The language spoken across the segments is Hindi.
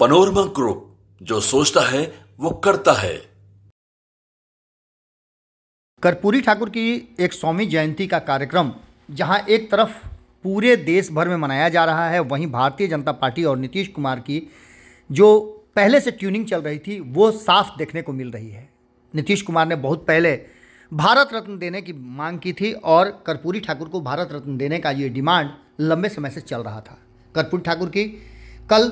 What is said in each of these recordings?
पनोरमा ग्रुप जो सोचता है वो करता है कर्पूरी ठाकुर की एक स्वामी जयंती का कार्यक्रम जहां एक तरफ पूरे देश भर में मनाया जा रहा है वहीं भारतीय जनता पार्टी और नीतीश कुमार की जो पहले से ट्यूनिंग चल रही थी वो साफ देखने को मिल रही है नीतीश कुमार ने बहुत पहले भारत रत्न देने की मांग की थी और कर्पूरी ठाकुर को भारत रत्न देने का ये डिमांड लंबे समय से चल रहा था कर्पूरी ठाकुर की कल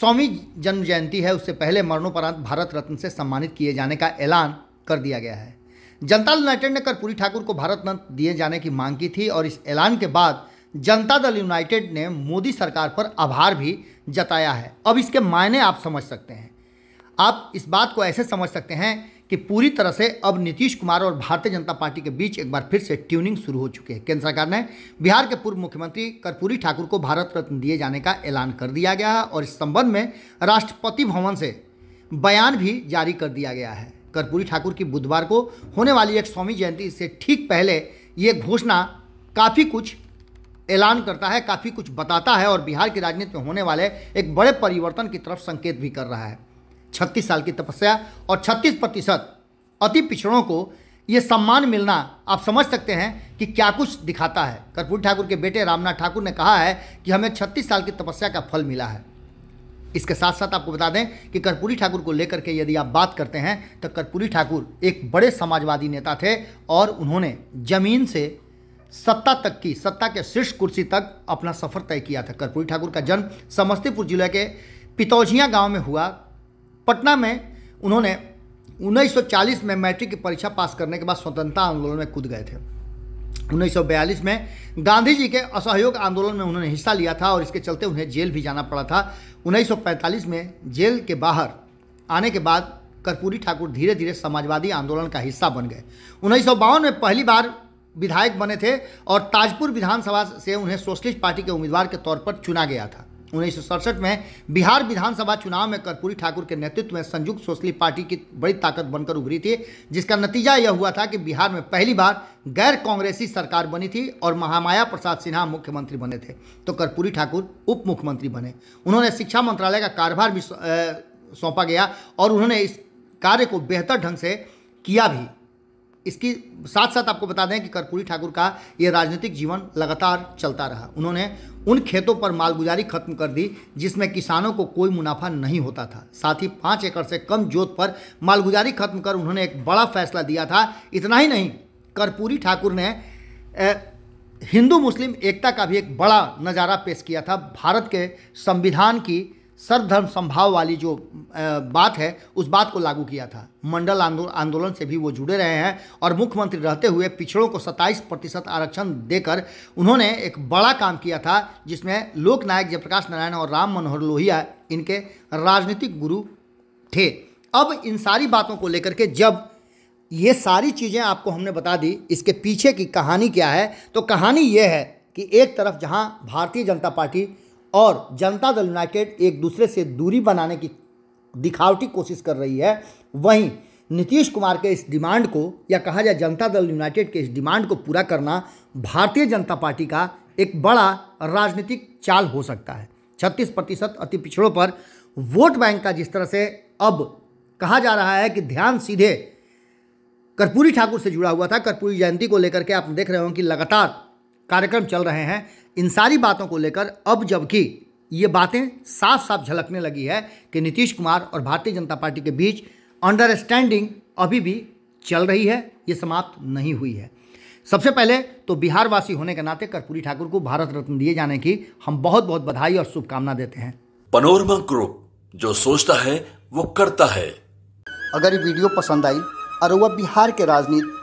सौवीं जन्म जयंती है उससे पहले मरणोपरांत भारत रत्न से सम्मानित किए जाने का ऐलान कर दिया गया है जनता दल यूनाइटेड ने कर्पूरी ठाकुर को भारत रत्न दिए जाने की मांग की थी और इस ऐलान के बाद जनता दल यूनाइटेड ने मोदी सरकार पर आभार भी जताया है अब इसके मायने आप समझ सकते हैं आप इस बात को ऐसे समझ सकते हैं कि पूरी तरह से अब नीतीश कुमार और भारतीय जनता पार्टी के बीच एक बार फिर से ट्यूनिंग शुरू हो चुकी है केंद्र सरकार ने बिहार के पूर्व मुख्यमंत्री कर्पूरी ठाकुर को भारत रत्न दिए जाने का ऐलान कर दिया गया है और इस संबंध में राष्ट्रपति भवन से बयान भी जारी कर दिया गया है कर्पूरी ठाकुर की बुधवार को होने वाली एक स्वामी जयंती से ठीक पहले ये घोषणा काफ़ी कुछ ऐलान करता है काफ़ी कुछ बताता है और बिहार की राजनीति में होने वाले एक बड़े परिवर्तन की तरफ संकेत भी कर रहा है छत्तीस साल की तपस्या और छत्तीस प्रतिशत अति पिछड़ों को ये सम्मान मिलना आप समझ सकते हैं कि क्या कुछ दिखाता है कर्पूरी ठाकुर के बेटे रामनाथ ठाकुर ने कहा है कि हमें छत्तीस साल की तपस्या का फल मिला है इसके साथ साथ आपको बता दें कि कर्पूरी ठाकुर को लेकर के यदि आप बात करते हैं तो कर्पूरी ठाकुर एक बड़े समाजवादी नेता थे और उन्होंने जमीन से सत्ता तक की सत्ता के शीर्ष कुर्सी तक अपना सफर तय किया था कर्पूरी ठाकुर का जन्म समस्तीपुर जिले के पितौझिया गांव में हुआ पटना में उन्होंने 1940 में मैट्रिक की परीक्षा पास करने के बाद स्वतंत्रता आंदोलन में कूद गए थे 1942 में गांधी जी के असहयोग आंदोलन में उन्होंने हिस्सा लिया था और इसके चलते उन्हें जेल भी जाना पड़ा था 1945 में जेल के बाहर आने के बाद कर्पूरी ठाकुर धीरे धीरे समाजवादी आंदोलन का हिस्सा बन गए उन्नीस में पहली बार विधायक बने थे और ताजपुर विधानसभा से उन्हें सोशलिस्ट पार्टी के उम्मीदवार के तौर पर चुना गया था उन्नीस में बिहार विधानसभा चुनाव में कर्पूरी ठाकुर के नेतृत्व में संयुक्त सोशलिस्ट पार्टी की बड़ी ताकत बनकर उभरी थी जिसका नतीजा यह हुआ था कि बिहार में पहली बार गैर कांग्रेसी सरकार बनी थी और महामाया प्रसाद सिन्हा मुख्यमंत्री बने थे तो कर्पूरी ठाकुर उप मुख्यमंत्री बने उन्होंने शिक्षा मंत्रालय का कार्यभार भी सौंपा गया और उन्होंने इस कार्य को बेहतर ढंग से किया भी इसके साथ साथ आपको बता दें कि कर्पूरी ठाकुर का ये राजनीतिक जीवन लगातार चलता रहा उन्होंने उन खेतों पर मालगुजारी खत्म कर दी जिसमें किसानों को कोई मुनाफा नहीं होता था साथ ही पाँच एकड़ से कम जोत पर मालगुजारी खत्म कर उन्होंने एक बड़ा फैसला दिया था इतना ही नहीं कर्पूरी ठाकुर ने ए, हिंदू मुस्लिम एकता का भी एक बड़ा नज़ारा पेश किया था भारत के संविधान की सर्वधर्म संभाव वाली जो बात है उस बात को लागू किया था मंडल आंदोलन से भी वो जुड़े रहे हैं और मुख्यमंत्री रहते हुए पिछड़ों को 27 प्रतिशत आरक्षण देकर उन्होंने एक बड़ा काम किया था जिसमें लोकनायक जयप्रकाश नारायण और राम मनोहर लोहिया इनके राजनीतिक गुरु थे अब इन सारी बातों को लेकर के जब ये सारी चीज़ें आपको हमने बता दी इसके पीछे की कहानी क्या है तो कहानी ये है कि एक तरफ जहाँ भारतीय जनता पार्टी और जनता दल यूनाइटेड एक दूसरे से दूरी बनाने की दिखावटी कोशिश कर रही है वहीं नीतीश कुमार के इस डिमांड को या कहा जाए जनता दल यूनाइटेड के इस डिमांड को पूरा करना भारतीय जनता पार्टी का एक बड़ा राजनीतिक चाल हो सकता है छत्तीस प्रतिशत अति पिछड़ों पर वोट बैंक का जिस तरह से अब कहा जा रहा है कि ध्यान सीधे कर्पूरी ठाकुर से जुड़ा हुआ था कर्पूरी जयंती को लेकर के आप देख रहे हो कि लगातार कार्यक्रम चल रहे हैं इन सारी बातों को लेकर अब जबकि ये बातें साफ साफ झलकने लगी है कि नीतीश कुमार और भारतीय जनता पार्टी के बीच अंडरस्टैंडिंग अभी भी चल रही है ये समाप्त नहीं हुई है सबसे पहले तो बिहारवासी होने के नाते कर्पूरी ठाकुर को भारत रत्न दिए जाने की हम बहुत बहुत बधाई और शुभकामना देते हैं पनोरमा ग्रुप जो सोचता है वो करता है अगर ये वीडियो पसंद आई और वह बिहार के राजनीति